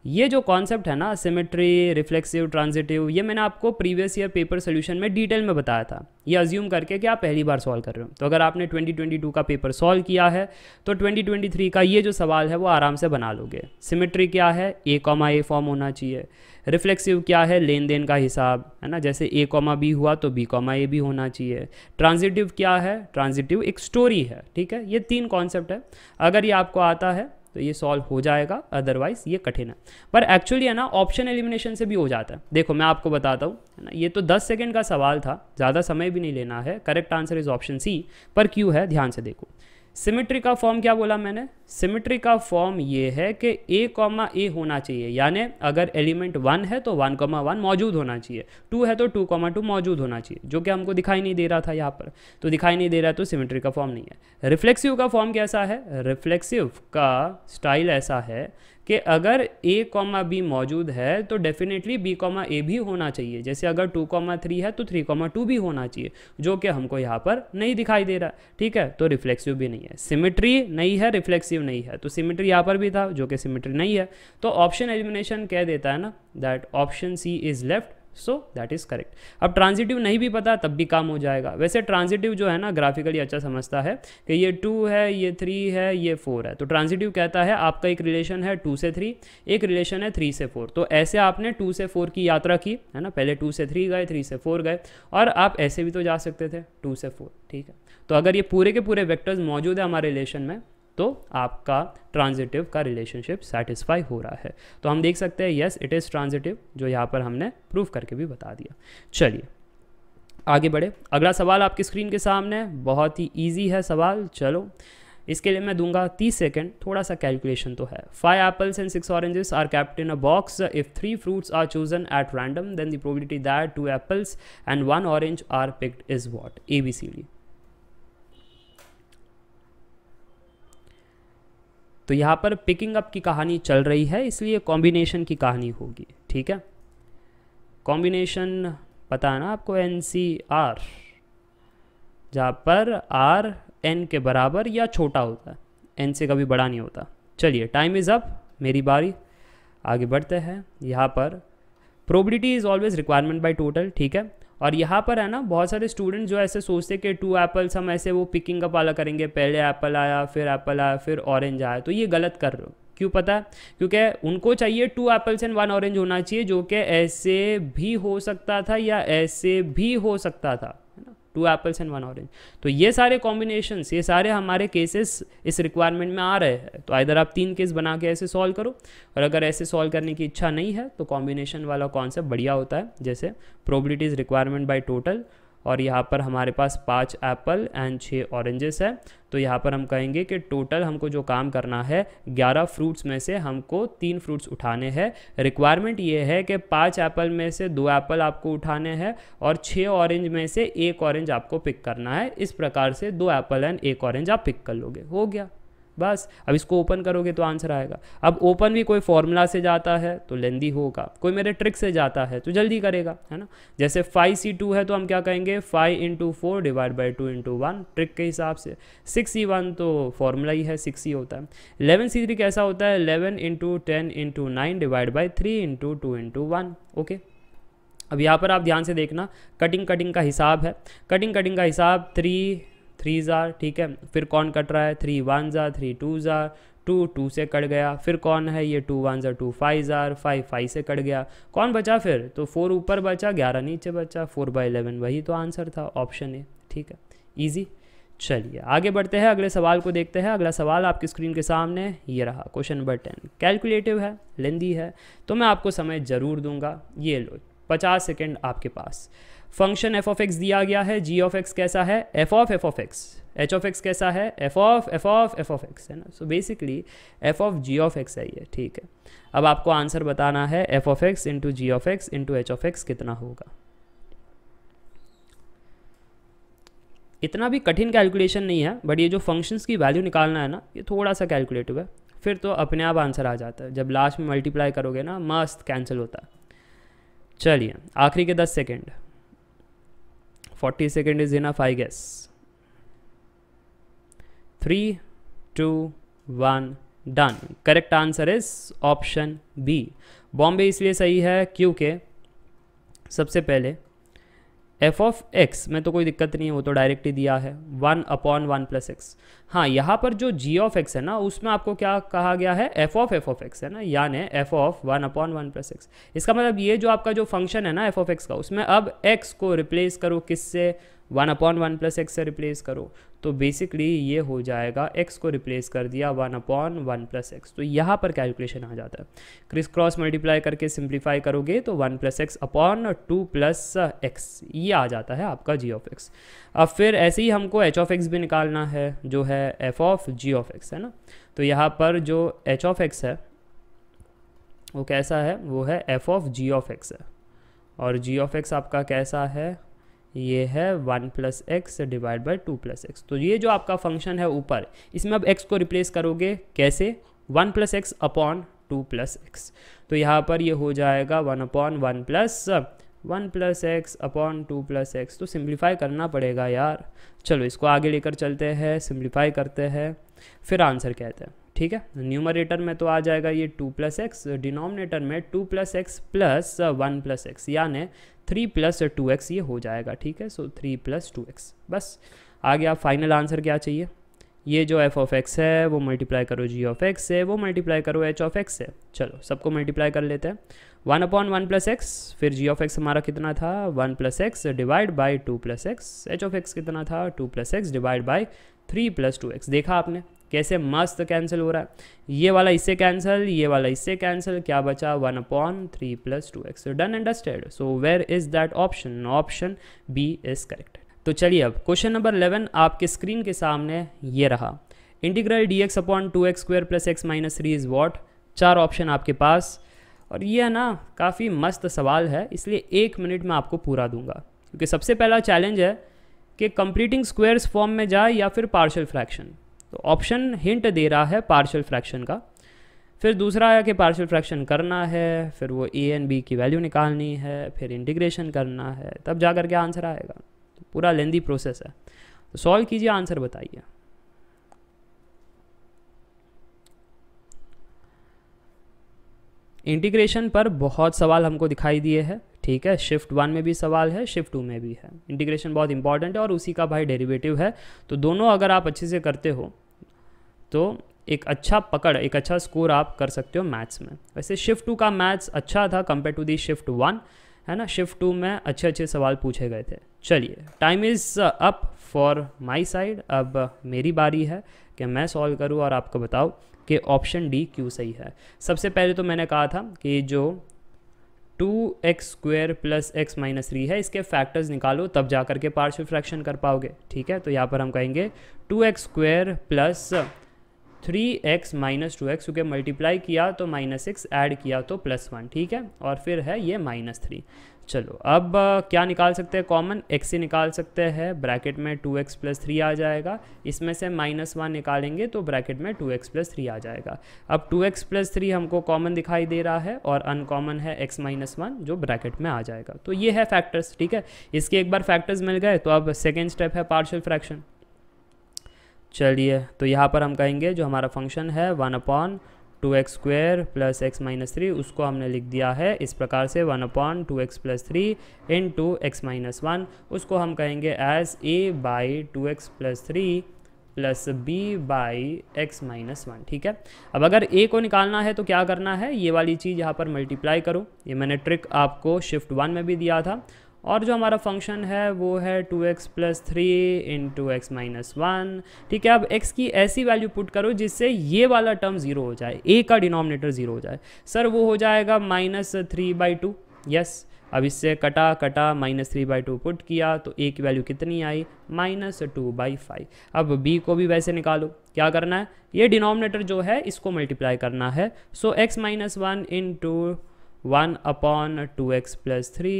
ये जो कॉन्सेप्ट है ना सिमेट्री रिफ्लेक्सिव ट्रांजिटिव ये मैंने आपको प्रीवियस ईयर पेपर सोल्यूशन में डिटेल में बताया था ये अज्यूम करके कि आप पहली बार सॉल्व कर रहे हो तो अगर आपने 2022 का पेपर सॉल्व किया है तो 2023 का ये जो सवाल है वो आराम से बना लोगे सिमेट्री क्या है ए कॉमा ए फॉर्म होना चाहिए रिफ्लेक्सिव क्या है लेन देन का हिसाब है ना जैसे ए कॉमा बी हुआ तो बी कॉमा ए भी होना चाहिए ट्रांजिटिव क्या है ट्रांजिटिव एक स्टोरी है ठीक है ये तीन कॉन्सेप्ट है अगर ये आपको आता है तो ये सॉल्व हो जाएगा अदरवाइज ये कठिन है पर एक्चुअली है ना ऑप्शन एलिमिनेशन से भी हो जाता है देखो मैं आपको बताता हूँ है ना ये तो 10 सेकंड का सवाल था ज़्यादा समय भी नहीं लेना है correct answer is option C पर क्यों है ध्यान से देखो सिमिट्री का फॉर्म क्या बोला मैंने सिमिट्री का फॉर्म ये है कि ए कॉमा ए होना चाहिए यानी अगर एलिमेंट वन है तो वन कॉमा वन मौजूद होना चाहिए टू है तो टू कॉमा टू मौजूद होना चाहिए जो कि हमको दिखाई नहीं दे रहा था यहाँ पर तो दिखाई नहीं दे रहा है तो सिमिट्री का फॉर्म नहीं है रिफ्लेक्सिव का फॉर्म कैसा है रिफ्लेक्सिव का स्टाइल ऐसा है कि अगर ए कॉमा बी मौजूद है तो डेफिनेटली बी कॉमा ए भी होना चाहिए जैसे अगर टू कॉमा थ्री है तो थ्री कॉमा टू भी होना चाहिए जो कि हमको यहाँ पर नहीं दिखाई दे रहा ठीक है तो रिफ्लेक्सिव भी नहीं है सिमिट्री नहीं है रिफ्लेक्सिव नहीं है तो सिमिट्री यहाँ पर भी था जो कि सिमिट्री नहीं है तो ऑप्शन एलिमिनेशन कह देता है ना that option C is left so that is correct अब ट्रांजिटिव नहीं भी पता तब भी काम हो जाएगा वैसे ट्रांजिटिव जो है ना ग्राफिकली अच्छा समझता है कि ये टू है ये थ्री है ये फोर है तो ट्रांजिटिव कहता है आपका एक रिलेशन है टू से थ्री एक रिलेशन है थ्री से फोर तो ऐसे आपने टू से फोर की यात्रा की है ना पहले टू से थ्री गए थ्री से फोर गए और आप ऐसे भी तो जा सकते थे टू से फोर ठीक है तो अगर ये पूरे के पूरे वैक्टर्स मौजूद है हमारे रिलेशन में तो आपका ट्रांजिटिव का रिलेशनशिप सेटिस्फाई हो रहा है तो हम देख सकते हैं येस इट इज़ ट्रांजिटिव जो यहाँ पर हमने प्रूव करके भी बता दिया चलिए आगे बढ़े अगला सवाल आपकी स्क्रीन के सामने बहुत ही ईजी है सवाल चलो इसके लिए मैं दूंगा 30 सेकंड थोड़ा सा कैलकुलेशन तो है five apples and six oranges are kept in a box if three fruits are chosen at random then the probability that two apples and one orange are picked is what A B C D तो यहाँ पर picking up की कहानी चल रही है इसलिए combination की कहानी होगी ठीक है कॉम्बिनेशन पता है ना आपको एन सी आर जहाँ पर आर एन के बराबर या छोटा होता है एन से कभी बड़ा नहीं होता चलिए टाइम इज़ अप मेरी बारी आगे बढ़ते हैं यहाँ पर probability is always requirement by total ठीक है और यहाँ पर है ना बहुत सारे स्टूडेंट जो ऐसे सोचते कि टू एप्पल्स हम ऐसे वो पिकिंग अप वाला करेंगे पहले एप्पल आया फिर एप्पल आया फिर ऑरेंज आया तो ये गलत कर रहे हो क्यों पता है क्योंकि उनको चाहिए two apples and one orange होना चाहिए जो कि ऐसे भी हो सकता था या ऐसे भी हो सकता था two apples and one orange तो ये सारे कॉम्बिनेशन ये सारे हमारे केसेस इस रिक्वायरमेंट में आ रहे हैं तो इधर आप तीन केस बना के ऐसे सॉल्व करो और अगर ऐसे सॉल्व करने की इच्छा नहीं है तो कॉम्बिनेशन वाला कॉन्सेप्ट बढ़िया होता है जैसे इज रिक्वायरमेंट बाई टोटल और यहाँ पर हमारे पास पाँच एप्पल एंड छः ऑरेंजेस है तो यहाँ पर हम कहेंगे कि टोटल हमको जो काम करना है ग्यारह फ्रूट्स में से हमको तीन फ्रूट्स उठाने हैं रिक्वायरमेंट ये है कि पाँच एप्पल में से दो एप्पल आपको उठाने हैं और छः ऑरेंज में से एक ऑरेंज आपको पिक करना है इस प्रकार से दो एप्पल एंड एक ऑरेंज आप पिक कर लोगे हो गया बस अब इसको ओपन करोगे तो आंसर आएगा अब ओपन भी कोई फॉर्मूला से जाता है तो लेंदी होगा कोई मेरे ट्रिक से जाता है तो जल्दी करेगा है ना जैसे फाइव सी टू है तो हम क्या कहेंगे five into four divide by two into one trick के हिसाब से सिक्स सी वन तो फॉर्मूला ही है सिक्स ही होता है इलेवन सी थ्री कैसा होता है eleven into ten into nine divide by three into two into one okay अब यहाँ पर आप ध्यान से देखना कटिंग कटिंग का हिसाब है कटिंग कटिंग का हिसाब थ्री थ्री ज़ार ठीक है फिर कौन कट रहा है थ्री वन ज़ार थ्री टू ज़ार टू टू से कट गया फिर कौन है ये टू वन ज़ार टू फाइव ज़ार फाइव फाइव से कट गया कौन बचा फिर तो फोर ऊपर बचा ग्यारह नीचे बचा फोर बाई इलेवन वही तो आंसर था ऑप्शन ए ठीक है ईजी चलिए आगे बढ़ते हैं अगले सवाल को देखते हैं अगला सवाल आपकी स्क्रीन के सामने ये रहा क्वेश्चन नंबर टेन कैलकुलेटिव है लेंदी है तो मैं आपको समय ज़रूर दूंगा ये लो पचास सेकेंड आपके पास फंक्शन एफ ऑफ एक्स दिया गया है जी ऑफ एक्स कैसा है f of f of x h of x कैसा है f of f of f of x है ना so basically f of g of x है ये ठीक है अब आपको आंसर बताना है f of x into g of x into h of x कितना होगा इतना भी कठिन कैलकुलेशन नहीं है बट ये जो फंक्शंस की वैल्यू निकालना है ना ये थोड़ा सा कैलकुलेटिव है फिर तो अपने आप आंसर आ जाता है जब लास्ट में मल्टीप्लाई करोगे ना मस्त कैंसिल होता है चलिए आखिरी के दस सेकेंड 40 सेकेंड is enough I guess. 3, 2, 1, done correct answer is option B Bombay इसलिए सही है क्योंकि सबसे पहले एफ ऑफ एक्स में तो कोई दिक्कत नहीं है वो तो डायरेक्ट ही दिया है one upon one plus x हाँ यहाँ पर जो जी ऑफ एक्स है ना उसमें आपको क्या कहा गया है f of f of x है ना यानी f of one upon one plus x इसका मतलब ये जो आपका जो फंक्शन है ना एफ ऑफ एक्स का उसमें अब एक्स को रिप्लेस करो किससे one upon one plus x से रिप्लेस करो तो बेसिकली ये हो जाएगा एक्स को रिप्लेस कर दिया one upon one plus x तो यहाँ पर कैलकुलेशन आ जाता है क्रिस क्रॉस मल्टीप्लाई करके सिंप्लीफाई करोगे तो one plus x upon two plus x ये आ जाता है आपका जी ऑफ एक्स अब फिर ऐसे ही हमको एच ऑफ एक्स भी निकालना है जो है f of g of x है ना तो यहाँ पर जो एच ऑफ एक्स है वो कैसा है वो है f of g of x है और जी ऑफ एक्स आपका कैसा है ये है one plus x divide by two plus x तो ये जो आपका फंक्शन है ऊपर इसमें अब एक्स को रिप्लेस करोगे कैसे one plus x upon two plus x तो यहाँ पर ये हो जाएगा one upon one plus one plus x upon two plus x तो सिंप्लीफाई करना पड़ेगा यार चलो इसको आगे लेकर चलते हैं सिंप्लीफाई करते हैं फिर आंसर कहते हैं ठीक है न्यूमरेटर में तो आ जाएगा ये टू प्लस एक्स डिनोमिनेटर में two plus x plus one plus x यानी थ्री प्लस टू एक्स ये हो जाएगा ठीक है so three plus two x बस आगे आप फाइनल आंसर क्या चाहिए ये जो एफ ऑफ एक्स है वो मल्टीप्लाई करो जी ऑफ एक्स से वो मल्टीप्लाई करो एच ऑफ एक्स से चलो सबको मल्टीप्लाई कर लेते हैं one upon one plus x फिर जी ऑफ एक्स हमारा कितना था one plus x divide by two plus x h of x कितना था two plus x divide by three plus two x देखा आपने कैसे मस्त कैंसिल हो रहा है ये वाला इससे कैंसिल ये वाला इससे कैंसिल क्या बचा one upon three plus two x done and dusted so where is that option option B is correct तो चलिए अब क्वेश्चन नंबर इलेवन आपके स्क्रीन के सामने ये रहा integral d x upon two x square plus x minus three is what चार option आपके पास और ये ना काफ़ी मस्त सवाल है इसलिए एक मिनट में आपको पूरा दूंगा क्योंकि सबसे पहला चैलेंज है कि कंप्लीटिंग स्क्वेयर्स फॉर्म में जाए या फिर पार्शल फ्रैक्शन तो ऑप्शन हिंट दे रहा है पार्शल फ्रैक्शन का फिर दूसरा आया कि पार्शल फ्रैक्शन करना है फिर वो ए एंड बी की वैल्यू निकालनी है फिर इंटीग्रेशन करना है तब जा करके आंसर आएगा तो पूरा लेंदी प्रोसेस है तो सॉल्व कीजिए आंसर बताइए इंटीग्रेशन पर बहुत सवाल हमको दिखाई दिए हैं ठीक है शिफ्ट वन में भी सवाल है शिफ्ट टू में भी है इंटीग्रेशन बहुत इंपॉर्टेंट है और उसी का भाई डेरिवेटिव है तो दोनों अगर आप अच्छे से करते हो तो एक अच्छा पकड़ एक अच्छा स्कोर आप कर सकते हो मैथ्स में वैसे शिफ्ट टू का मैथ्स अच्छा था compare to the shift one है ना शिफ्ट टू में अच्छे अच्छे सवाल पूछे गए थे चलिए time is up for my side अब मेरी बारी है कि मैं सॉल्व करूँ और आपको बताऊँ कि ऑप्शन डी क्यों सही है सबसे पहले तो मैंने कहा था कि जो two x square plus x minus three है इसके फैक्टर्स निकालो तब जा करके पार्शियल फ्रैक्शन कर पाओगे ठीक है तो यहाँ पर हम कहेंगे two x square plus three x minus two x क्योंकि मल्टीप्लाई किया तो माइनस सिक्स एड किया तो प्लस वन ठीक है और फिर है ये माइनस थ्री चलो अब क्या निकाल सकते हैं कॉमन x ही निकाल सकते हैं ब्रैकेट में टू एक्स प्लस थ्री आ जाएगा इसमें से माइनस वन निकालेंगे तो ब्रैकेट में टू एक्स प्लस थ्री आ जाएगा अब टू एक्स प्लस थ्री हमको कॉमन दिखाई दे रहा है और अनकॉमन है एक्स माइनस वन जो ब्रैकेट में आ जाएगा तो ये है फैक्टर्स ठीक है इसके एक बार फैक्टर्स मिल गए तो अब सेकेंड स्टेप है पार्शल फ्रैक्शन चलिए तो यहाँ पर हम कहेंगे जो हमारा फंक्शन है one upon two x square plus x minus three उसको हमने लिख दिया है इस प्रकार से one upon two x plus three in two x minus one उसको हम कहेंगे as a by two x plus three plus b by x minus one ठीक है अब अगर ए को निकालना है तो क्या करना है ये वाली चीज़ यहाँ पर मल्टीप्लाई करो ये मैंने ट्रिक आपको शिफ्ट वन में भी दिया था और जो हमारा फंक्शन है वो है two x plus three in two x minus one ठीक है अब x की ऐसी वैल्यू पुट करो जिससे ये वाला टर्म ज़ीरो हो जाए a का डिनोमिनेटर ज़ीरो हो जाए सर वो हो जाएगा minus three by two yes अब इससे कटा कटा minus three by two put किया तो ए की वैल्यू कितनी आई माइनस टू बाई फाइव अब बी को भी वैसे निकालो क्या करना है ये डिनोमिनेटर जो है इसको मल्टीप्लाई करना है so x minus one in two one upon two x plus three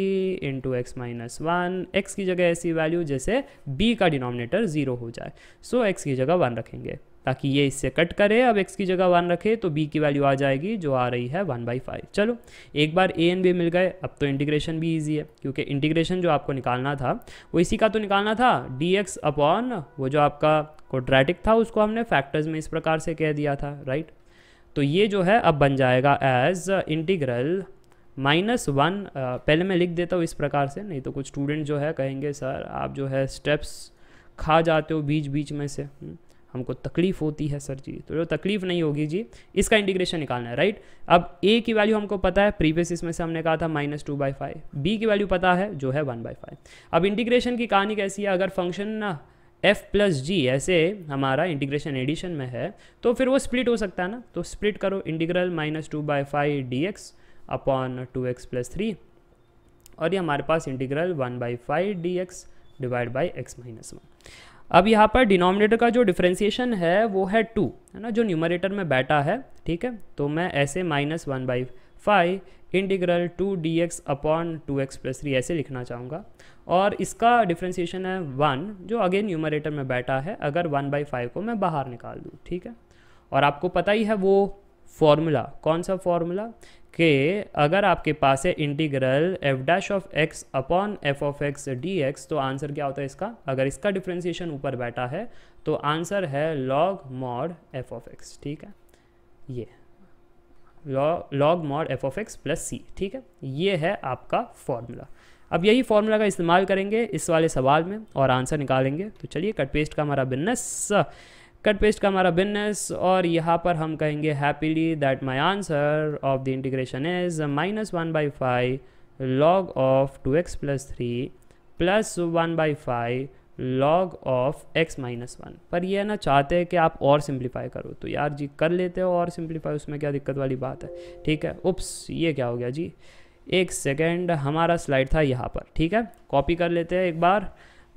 in two x minus one x की जगह ऐसी वैल्यू जैसे बी का डिनोमिनेटर ज़ीरो हो जाए सो so, एक्स की जगह वन रखेंगे ताकि ये इससे कट करे अब एक्स की जगह वन रखे तो बी की वैल्यू आ जाएगी जो आ रही है वन बाई फाइव चलो एक बार ए एन बी मिल गए अब तो इंटीग्रेशन भी ईजी है क्योंकि इंटीग्रेशन जो आपको निकालना था वो इसी का तो निकालना था डी एक्स अपॉन वो जो आपका कोड्रेटिक था उसको हमने फैक्टर्स में इस प्रकार से कह दिया था राइट तो ये जो है अब बन जाएगा एज इंटीग्रल माइनस वन पहले मैं लिख देता हूँ इस प्रकार से नहीं तो कुछ स्टूडेंट जो है कहेंगे सर आप जो है स्टेप्स खा जाते हो बीच बीच में से हम्म, हमको तकलीफ़ होती है सर जी तो जो तकलीफ़ नहीं होगी जी इसका इंटीग्रेशन निकालना है राइट अब ए की वैल्यू हमको पता है प्रीवियस इसमें से हमने कहा था minus two by five b की वैल्यू पता है जो है वन बाई फाइव अब इंटीग्रेशन की कहानी कैसी है अगर फंक्शन एफ प्लस जी ऐसे हमारा इंटीग्रेशन एडिशन में है तो फिर वो स्प्लिट हो सकता है ना तो स्प्लिट करो integral minus two by five d x upon two x plus three और ये हमारे पास integral one by five d x divide by x minus one अब यहाँ पर डिनोमिनेटर का जो डिफ्रेंसिएशन है वो है टू है ना जो न्यूमरेटर में बैठा है ठीक है तो मैं ऐसे minus one by five integral two d x upon two x plus three ऐसे लिखना चाहूँगा और इसका डिफ्रेंसीशन है वन जो अगेन न्यूमरेटर में बैठा है अगर वन बाई फाइव को मैं बाहर निकाल दूँ ठीक है और आपको पता ही है वो फॉर्मूला कौन सा फॉर्मूला कि अगर आपके पास है integral f dash of x upon f of x d x तो आंसर क्या होता है इसका अगर इसका डिफ्रेंसीशन ऊपर बैठा है तो आंसर है log mod f of x ठीक है ये log mod f of x plus c ठीक है ये है आपका फॉर्मूला अब यही फॉर्मूला का इस्तेमाल करेंगे इस वाले सवाल में और आंसर निकालेंगे तो चलिए कट पेस्ट का हमारा बिजनेस कट पेस्ट का हमारा बिजनेस और यहाँ पर हम कहेंगे happily that my answer of the integration is minus one by five log of two x plus three plus one by five log of x minus one पर ये ना चाहते हैं कि आप और सिंप्लीफाई करो तो यार जी कर लेते हो और सिंप्लीफाई उसमें क्या दिक्कत वाली बात है ठीक है उप्स ये क्या हो गया जी एक सेकेंड हमारा स्लाइड था यहाँ पर ठीक है कॉपी कर लेते हैं एक बार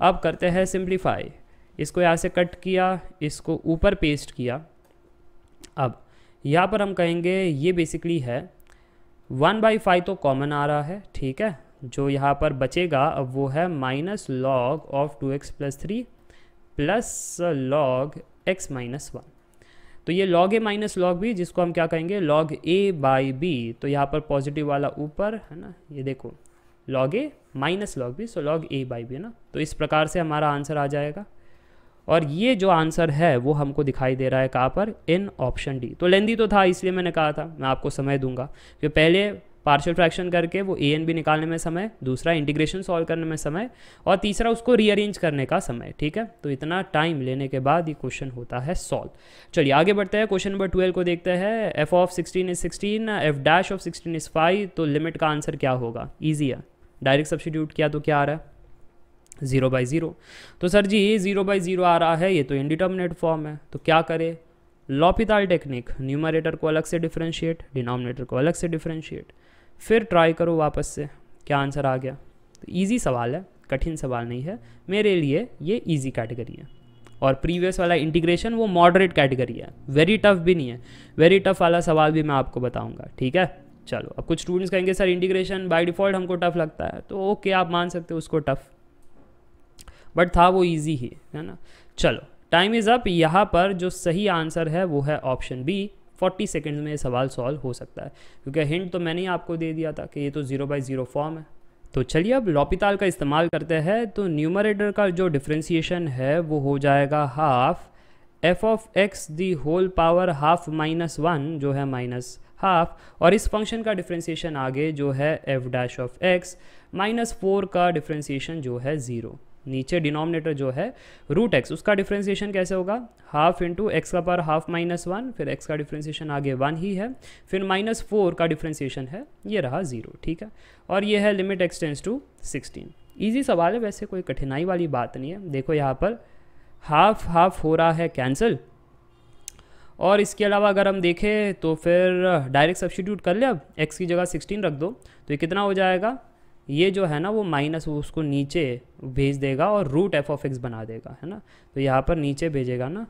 अब करते हैं सिंप्लीफाई इसको यहाँ से कट किया इसको ऊपर पेस्ट किया अब यहाँ पर हम कहेंगे ये बेसिकली है वन बाई फाइव तो कॉमन आ रहा है ठीक है जो यहाँ पर बचेगा अब वो है minus log of two x plus three plus log x minus one तो ये log a minus log b जिसको हम क्या कहेंगे लॉग ए बाई बी तो यहाँ पर पॉजिटिव वाला ऊपर है ना ये देखो log a minus log b so log a by b है ना तो इस प्रकार से हमारा आंसर आ जाएगा और ये जो आंसर है वो हमको दिखाई दे रहा है कहाँ पर इन ऑप्शन डी तो लेंदी तो था इसलिए मैंने कहा था मैं आपको समय दूंगा कि पहले पार्शियल फ्रैक्शन करके वो ए एन बी निकालने में समय दूसरा इंटीग्रेशन सॉल्व करने में समय और तीसरा उसको रीअरेंज करने का समय ठीक है तो इतना टाइम लेने के बाद ये क्वेश्चन होता है सॉल्व चलिए आगे बढ़ते हैं क्वेश्चन नंबर ट्वेल्व को देखते हैं f of sixteen is sixteen f dash of sixteen is five तो लिमिट का आंसर क्या होगा ईजी है डायरेक्ट सब्सिट्यूट किया तो क्या आ रहा है ज़ीरो बाई ज़ीरो तो सर जी ये ज़ीरो बाई ज़ीरो आ रहा है ये तो इनडिटर्मिनेट फॉर्म है तो क्या करें लॉपिताल टेक्निक न्यूमरेटर को अलग से डिफ्रेंशिएट डिनोमिनेटर को अलग से डिफ्रेंशिएट फिर ट्राई करो वापस से क्या आंसर आ गया तो ईजी सवाल है कठिन सवाल नहीं है मेरे लिए ये ईजी कैटेगरी है और प्रीवियस वाला इंटीग्रेशन वो मॉडरेट कैटेगरी है वेरी टफ भी नहीं है वेरी टफ वाला सवाल भी मैं आपको बताऊंगा ठीक है चलो अब कुछ स्टूडेंट्स कहेंगे सर इंटीग्रेशन बाय डिफ़ॉल्ट हमको टफ लगता है तो ओके आप मान सकते हो उसको टफ बट था वो ईजी ही है ना चलो टाइम इज़ अप यहाँ पर जो सही आंसर है वो है ऑप्शन बी 40 सेकेंड में ये सवाल सॉल्व हो सकता है क्योंकि हिंट तो मैंने ही आपको दे दिया था कि ये तो ज़ीरो बाई ज़ीरो फॉर्म है तो चलिए अब लॉपिताल का इस्तेमाल करते हैं तो न्यूमरेटर का जो डिफ्रेंसीशन है वो हो जाएगा half f of x the whole power half minus one जो है माइनस हाफ और इस फंक्शन का डिफ्रेंसीशन आगे जो है f dash of x minus four का डिफ्रेंसीशन जो है ज़ीरो नीचे डिनोमिनेटर जो है रूट एक्स उसका डिफ्रेंसिएशन कैसे होगा हाफ इंटू एक्स का पावर हाफ माइनस वन फिर एक्स का डिफ्रेंसिएशन आगे वन ही है फिर माइनस फोर का डिफ्रेंसिएशन है ये रहा ज़ीरो ठीक है और ये है limit expanse to sixteen easy सवाल है वैसे कोई कठिनाई वाली बात नहीं है देखो यहाँ पर हाफ हाफ हो रहा है कैंसिल और इसके अलावा अगर हम देखें तो फिर डायरेक्ट सब्सटीट्यूट कर ले अब एक्स की जगह सिक्सटीन रख दो तो ये कितना हो जाएगा ये जो है ना वो माइनस उसको नीचे भेज देगा और रूट एफ ऑफ एक्स बना देगा है ना तो यहाँ पर नीचे भेजेगा ना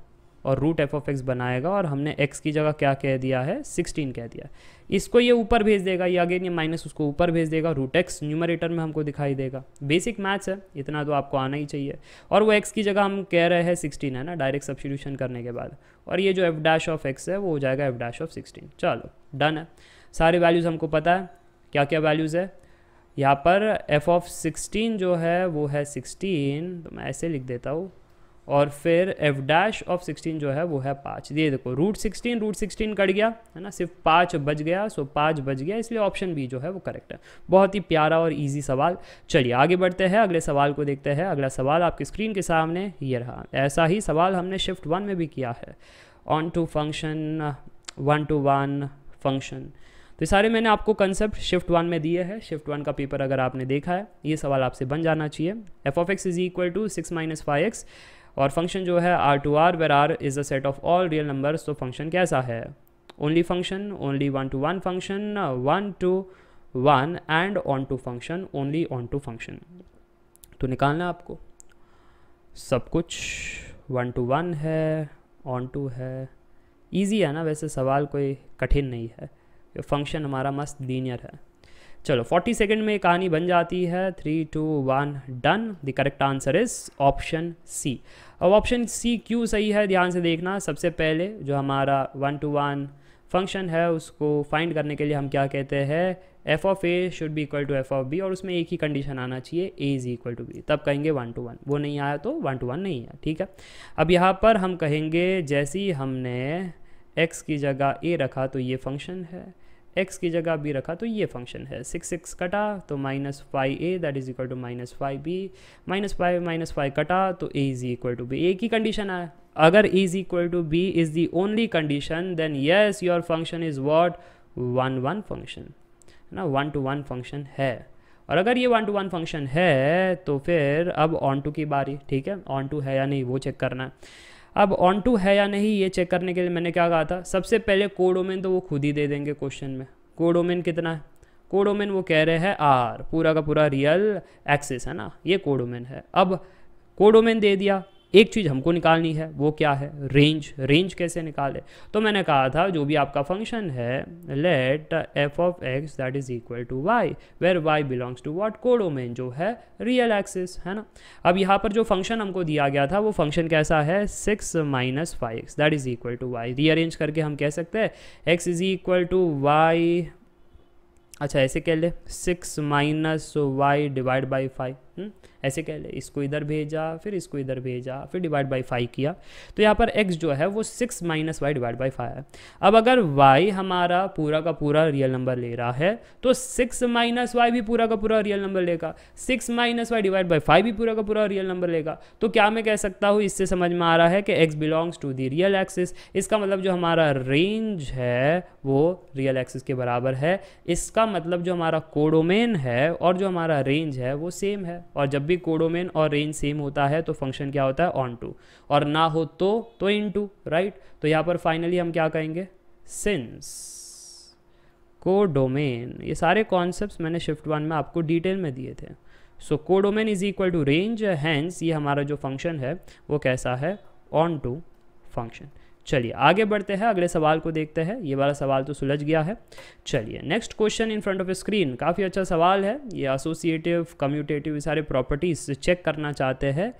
और रूट एफ ऑफ एक्स बनाएगा और हमने एक्स की जगह क्या कह दिया है सिक्सटीन कह दिया इसको ये ऊपर भेज देगा ये अगेन ये माइनस उसको ऊपर भेज देगा रूट एक्स न्यूमरेटर में हमको दिखाई देगा बेसिक मैथ्स है इतना तो आपको आना ही चाहिए और वो एक्स की जगह हम कह रहे हैं सिक्सटीन है ना डायरेक्ट सब्सिट्यूशन करने के बाद और ये जो एफ डैश ऑफ एक्स है वो हो जाएगा एफ डैश ऑफ सिक्सटीन चलो डन है सारे वैल्यूज़ हमको पता है क्या क्या वैल्यूज़ है यहाँ पर एफ ऑफ सिक्सटीन जो है वो है सिक्सटीन तो मैं ऐसे लिख देता हूँ और फिर एफ डैश ऑफ सिक्सटीन जो है वो है पाँच ये देखो root sixteen root sixteen cut गया है ना सिर्फ पाँच बज गया सो पाँच बज गया इसलिए ऑप्शन बी जो है वो करेक्ट है बहुत ही प्यारा और इजी सवाल चलिए आगे बढ़ते हैं अगले सवाल को देखते हैं अगला सवाल आपकी स्क्रीन के सामने ये रहा ऐसा ही सवाल हमने शिफ्ट वन में भी किया है onto function one to one function तो सारे मैंने आपको कंसेप्ट शिफ्ट वन में दिए हैं शिफ्ट वन का पेपर अगर आपने देखा है ये सवाल आपसे बन जाना चाहिए f of x is equal to six minus five x और फंक्शन जो है R to R where R is a set of all real numbers तो फंक्शन कैसा है only function only one to one function one to one and onto function only onto function तो निकालना आपको सब कुछ one to one है onto है ईजी है ना वैसे सवाल कोई कठिन नहीं है ये फंक्शन हमारा मस्त लीनियर है चलो 40 सेकेंड में कहानी बन जाती है three two one done the correct answer is option C अब ऑप्शन सी क्यों सही है ध्यान से देखना सबसे पहले जो हमारा वन टू वन फंक्शन है उसको फाइंड करने के लिए हम क्या कहते हैं f of a should be equal to f of b और उसमें एक ही कंडीशन आना चाहिए a is equal to b तब कहेंगे वन टू वन वो नहीं आया तो वन टू वन नहीं है ठीक है अब यहाँ पर हम कहेंगे जैसे ही हमने एक्स की जगह ए रखा तो ये फंक्शन है एक्स की जगह बी रखा तो ये फंक्शन है सिक्स सिक्स कटा तो minus five a that is equal to minus five b minus five minus five कटा तो a is equal to b a की कंडीशन है अगर is equal to B is the only condition then yes your function is what one one function है ना one to one function है और अगर ये वन टू वन फंक्शन है तो फिर अब ऑन टू की बारी ठीक है ऑन टू है या नहीं वो चेक करना है अब ऑन टू है या नहीं ये चेक करने के लिए मैंने क्या कहा था सबसे पहले कोडोमेन तो वो खुद ही दे देंगे क्वेश्चन में कोडोमेन कितना है कोडोमेन वो कह रहे हैं आर पूरा का पूरा रियल एक्सेस है ना ये कोडोमेन है अब कोडोमेन दे दिया एक चीज़ हमको निकालनी है वो क्या है रेंज रेंज कैसे निकाले तो मैंने कहा था जो भी आपका फंक्शन है let f of x that is equal to y where y belongs to what codomain जो है रियल एक्सिस है ना अब यहाँ पर जो फंक्शन हमको दिया गया था वो फंक्शन कैसा है six minus five x that is equal to y rearrange करके हम कह सकते हैं x is equal to y अच्छा ऐसे कह ले six minus y divide by five ऐसे कह ले इसको इधर भेजा फिर इसको इधर भेजा फिर डिवाइड बाई फाइव किया तो यहाँ पर एक्स जो है वो six minus y divide by five है अब अगर वाई हमारा पूरा का पूरा रियल नंबर ले रहा है तो सिक्स माइनस वाई भी पूरा का पूरा रियल नंबर लेगा six minus y divide by five भी पूरा का पूरा रियल नंबर लेगा तो क्या मैं कह सकता हूँ इससे समझ में आ रहा है कि x belongs to the real axis इसका मतलब जो हमारा रेंज है वो रियल एक्सिस के बराबर है इसका मतलब जो हमारा कोडोमेन है और जो हमारा रेंज है वो सेम है और जब भी भी कोडोमेन और रेंज सेम होता है तो फंक्शन क्या होता है ऑन टू और ना हो तो तो इन टू राइट तो यहाँ पर फाइनली हम क्या कहेंगे सिंस कोडोमेन ये सारे कॉन्सेप्ट मैंने शिफ्ट वन में आपको डिटेल में दिए थे so codomain is equal to range hence ये हमारा जो फंक्शन है वो कैसा है ऑन टू फंक्शन चलिए आगे बढ़ते हैं अगले सवाल को देखते हैं ये वाला सवाल तो सुलझ गया है चलिए next question in front of screen काफ़ी अच्छा सवाल है ये एसोसिएटिव कम्यूटेटिव सारे प्रॉपर्टीज चेक करना चाहते हैं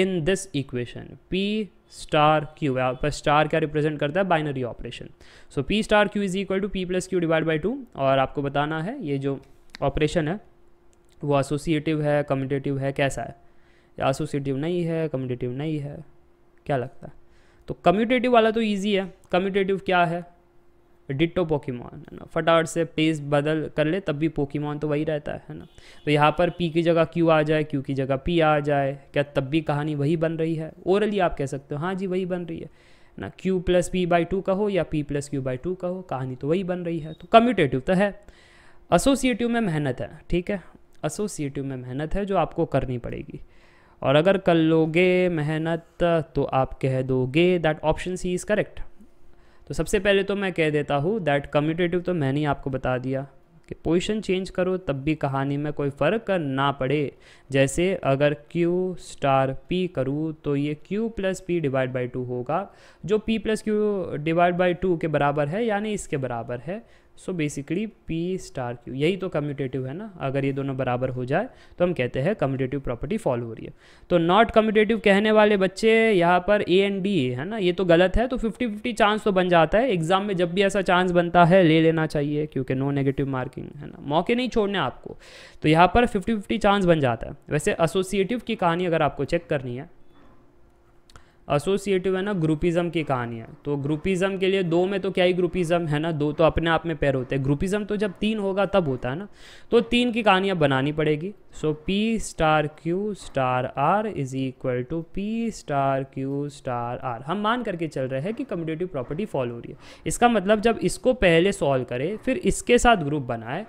in this equation p star q आप स्टार क्या रिप्रेजेंट करता है binary operation so p star q is equal to p plus q divide by two और आपको बताना है ये जो ऑपरेशन है वो एसोसिएटिव है कम्यूटेटिव है कैसा है या एसोसिएटिव नहीं है कम्यूटेटिव नहीं है क्या लगता है तो कम्यूटेटिव वाला तो ईजी है कम्यूटेटिव क्या है डिटो पोकीमॉन है ना फटाफट से पेज बदल कर ले तब भी पोकीमॉन तो वही रहता है ना तो यहाँ पर पी की जगह क्यू आ जाए क्यू की जगह पी आ जाए क्या तब भी कहानी वही बन रही है ओरली आप कह सकते हो हाँ जी वही बन रही है ना q plus p by two का हो या p plus q by two का हो कहानी तो वही बन रही है तो कम्यूटेटिव तो है एसोसिएटिव में मेहनत है ठीक है एसोसिएटिव में मेहनत है जो आपको करनी पड़ेगी और अगर कर लोगे मेहनत तो आप कह दोगे that option C is correct तो सबसे पहले तो मैं कह देता हूँ दैट कम्यूटेटिव तो मैंने ही आपको बता दिया कि पोजिशन चेंज करो तब भी कहानी में कोई फ़र्क ना पड़े जैसे अगर Q स्टार P करूँ तो ये Q plus p divide by two होगा जो P plus q divide by two के बराबर है यानी इसके बराबर है so basically p star q यही तो कम्यूटेटिव है ना अगर ये दोनों बराबर हो जाए तो हम कहते हैं कम्यूटेटिव प्रॉपर्टी फॉलो हो रही है तो नॉट कम्यूटेटिव कहने वाले बच्चे यहाँ पर ए एंड डी है ना ये तो गलत है तो फिफ्टी फिफ्टी चांस तो बन जाता है एग्जाम में जब भी ऐसा चांस बनता है ले लेना चाहिए क्योंकि नो नेगेटिव मार्किंग है ना मौके नहीं छोड़ने आपको तो यहाँ पर फिफ्टी फिफ्टी चांस बन जाता है वैसे एसोसिएटिव की कहानी अगर आपको चेक करनी है एसोसिएटिव है ना ग्रुपिज्म की कहानी है तो ग्रुपिज्म के लिए दो में तो क्या ही ग्रुपिज्म है ना दो तो अपने आप में पैर होते हैं ग्रुपिज्म तो जब तीन होगा तब होता है ना तो तीन की कहानियाँ बनानी पड़ेगी so p star q star r is equal to p star q star r हम मान करके चल रहे हैं कि कम्यूटेटिव प्रॉपर्टी फॉलो हो रही है इसका मतलब जब इसको पहले सॉल्व करें फिर इसके साथ ग्रुप बनाए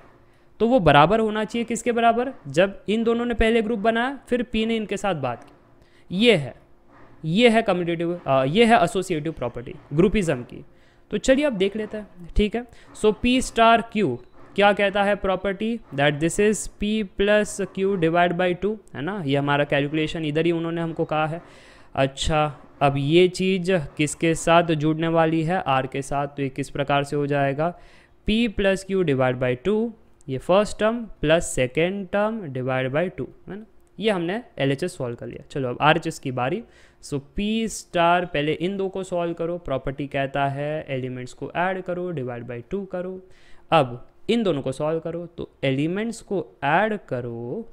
तो वो बराबर होना चाहिए किसके बराबर जब इन दोनों ने पहले ग्रुप बनाया फिर पी ने इनके साथ बात की ये है ये है कम्यूटेटिव ये है एसोसिएटिव प्रॉपर्टी ग्रुपिज्म की तो चलिए आप देख लेते हैं ठीक है सो पी स्टार क्यू क्या कहता है property that this is p plus q divide by two है ना ये हमारा कैलकुलेशन इधर ही उन्होंने हमको कहा है अच्छा अब ये चीज़ किसके साथ जुड़ने वाली है आर के साथ तो ये किस प्रकार से हो जाएगा p plus q divide by two ये first term plus second term divide by two है ना ये हमने एल एच सॉल्व कर लिया चलो अब आर की बारी सो पी स्टार पहले इन दो को सॉल्व करो प्रॉपर्टी कहता है एलिमेंट्स को ऐड करो डिवाइड बाई टू करो अब इन दोनों को सॉल्व करो तो एलिमेंट्स को ऐड करो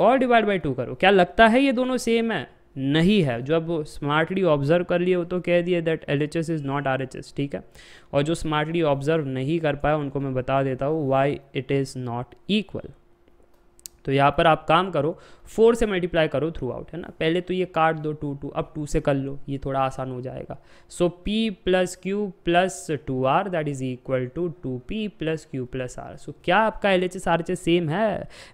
और डिवाइड बाई टू करो क्या लगता है ये दोनों सेम है नहीं है जो स्मार्टली ऑब्जर्व कर लिए हो तो कह दिए that L H S is not R H S ठीक है और जो स्मार्टली ऑब्जर्व नहीं कर पाया उनको मैं बता देता हूँ why it is not equal तो यहाँ पर आप काम करो फोर से मल्टीप्लाई करो थ्रू आउट है ना पहले तो ये काट दो टू टू अब टू से कर लो ये थोड़ा आसान हो जाएगा so p plus q plus two r that is equal to two p plus q plus r so क्या आपका L H S R H S same है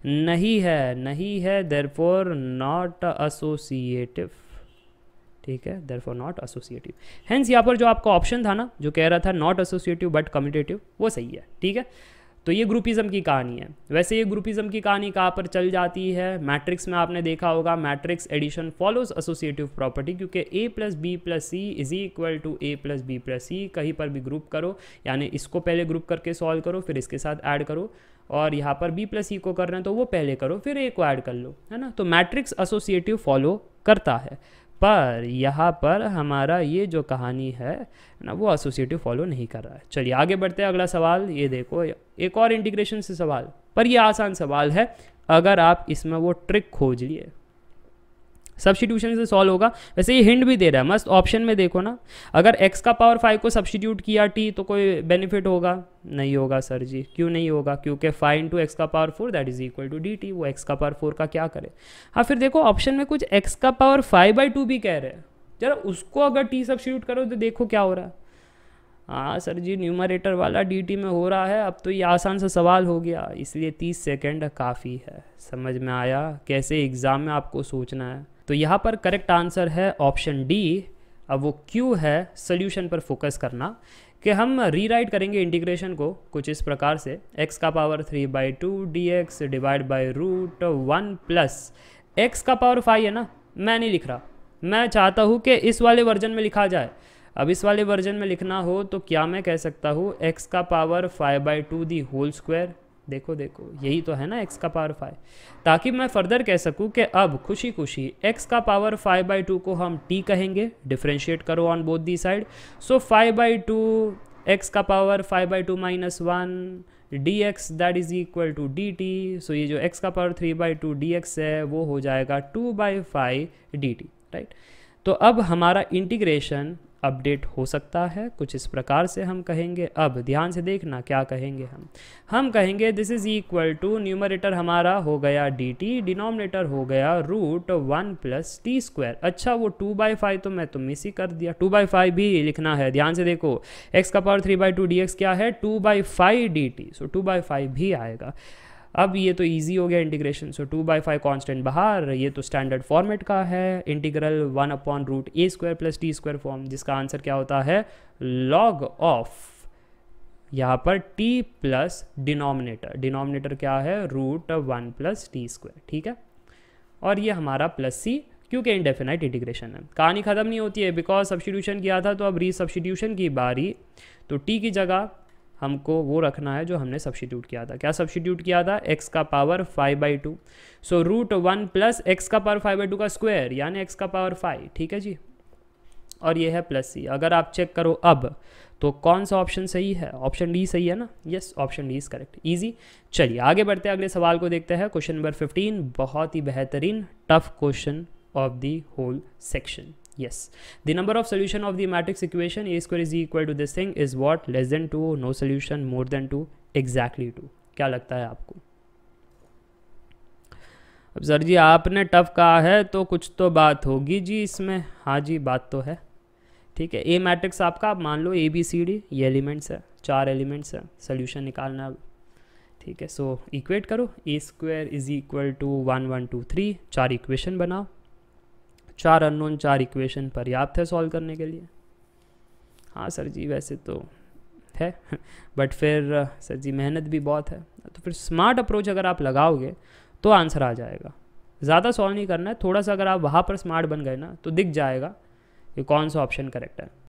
नहीं है नहीं है देर फोर नॉट एसोसिएटिव ठीक है therefore not associative hence यहाँ पर जो आपका ऑप्शन था ना जो कह रहा था नॉट एसोसिएटिव बट कम्यूटेटिव वो सही है ठीक है तो ये ग्रुपिज्म की कहानी है वैसे ये ग्रुपिज्म की कहानी कहाँ पर चल जाती है मैट्रिक्स में आपने देखा होगा matrix addition follows associative property क्योंकि a plus b plus c is equal to a plus b plus c कहीं पर भी ग्रुप करो यानी इसको पहले ग्रुप करके सॉल्व करो फिर इसके साथ ऐड करो और यहाँ पर बी प्लस ई को कर रहे हैं तो वो पहले करो फिर ए को ऐड कर लो है ना तो मैट्रिक्स एसोसिएटिव फॉलो करता है पर यहाँ पर हमारा ये जो कहानी है ना वो एसोसिएटिव फॉलो नहीं कर रहा है चलिए आगे बढ़ते हैं अगला सवाल ये देखो एक और इंटीग्रेशन से सवाल पर यह आसान सवाल है अगर आप इसमें वो ट्रिक खोज लिए सब्सटीट्यूशन से सॉल्व होगा वैसे ये हिंट भी दे रहा है मस्त ऑप्शन में देखो ना अगर एक्स का पावर फाइव को सब्सटीट्यूट किया टी तो कोई बेनिफिट होगा नहीं होगा सर जी क्यों नहीं होगा क्योंकि फाइव इंटू एक्स का power four that is equal to d t वो एक्स का पावर फोर का क्या करे हाँ फिर देखो ऑप्शन में कुछ एक्स का पावर फाइव बाई टू भी कह रहे हैं जरा उसको अगर टी सब्सिट्यूट करो तो देखो क्या हो रहा है हाँ सर जी न्यूमरेटर वाला डीटी में हो रहा है अब तो ये आसान सा सवाल हो गया इसलिए तीस सेकेंड काफ़ी है समझ में आया कैसे एग्ज़ाम में आपको सोचना है तो यहाँ पर करेक्ट आंसर है ऑप्शन डी अब वो क्यू है सोल्यूशन पर फोकस करना कि हम रीराइट करेंगे इंटीग्रेशन को कुछ इस प्रकार से x का power three by two d x divide by root one plus x का पावर फाइव है ना मैं नहीं लिख रहा मैं चाहता हूँ कि इस वाले वर्जन में लिखा जाए अब इस वाले वर्जन में लिखना हो तो क्या मैं कह सकता हूँ एक्स का power five by two the whole square देखो देखो यही तो है ना एक्स का पावर फाइव ताकि मैं फर्दर कह सकूं कि अब खुशी खुशी एक्स का पावर फाइव बाई टू को हम टी कहेंगे डिफ्रेंशिएट करो on both the side so five by two x का power five by two minus one d x that is equal to d t so ये जो x का power three by two d x है वो हो जाएगा two by five d t right तो अब हमारा इंटीग्रेशन अपडेट हो सकता है कुछ इस प्रकार से हम कहेंगे अब ध्यान से देखना क्या कहेंगे हम हम कहेंगे this is equal to numerator हमारा हो गया डी टी डिनोमिनेटर हो गया root one plus t square अच्छा वो टू बाई फाइव तो मैं तो मिस ही कर दिया टू बाई फाइव भी लिखना है ध्यान से देखो एक्स का power three by two d x क्या है two by five d t so two by five भी आएगा अब ये तो ईजी हो गया integration so two by five constant बाहर ये तो स्टैंडर्ड फॉर्मेट का है integral one upon root a square plus t square form जिसका आंसर क्या होता है लॉग ऑफ यहाँ पर t प्लस डिनोमिनेटर डिनोमिनेटर क्या है root one plus t square ठीक है और ये हमारा प्लस सी क्योंकि इंडेफिनाइट इंटीग्रेशन है कहानी ख़त्म नहीं होती है बिकॉज सब्सटीट्यूशन किया था तो अब री सब्सटीट्यूशन की बारी तो टी की जगह हमको वो रखना है जो हमने सब्सटीट्यूट किया था क्या सब्सटीट्यूट किया था एक्स का power five by two so root one plus x का पावर फाइव बाई टू का स्क्वायर यानी एक्स का पावर फाइव ठीक है जी और ये है प्लस सी अगर आप चेक करो अब तो कौन सा ऑप्शन सही है ऑप्शन डी सही है ना yes option d is correct easy चलिए आगे बढ़ते अगले सवाल को देखते हैं क्वेश्चन नंबर फिफ्टीन बहुत ही बेहतरीन tough question of the whole section yes the number of solution of the matrix equation a square is equal to this thing is what less than 2 no solution more than 2 exactly 2 क्या लगता है आपको अब sir जी आपने tough कहा है तो कुछ तो बात होगी जी इसमें हाँ जी बात तो है ठीक है ए मैट्रिक्स आपका आप मान लो ए बी सी डी ये एलिमेंट्स है चार एलिमेंट्स है सोल्यूशन निकालना ठीक है सो इक्वेट करो a square is equal to one one two three चार इक्वेशन बनाओ चार अननोन चार इक्वेशन पर्याप्त है सॉल्व करने के लिए हाँ सर जी वैसे तो है बट फिर सर जी मेहनत भी बहुत है तो फिर स्मार्ट अप्रोच अगर आप लगाओगे तो आंसर आ जाएगा ज़्यादा सॉल्व नहीं करना है थोड़ा सा अगर आप वहाँ पर स्मार्ट बन गए ना तो दिख जाएगा कि कौन सा ऑप्शन करेक्ट है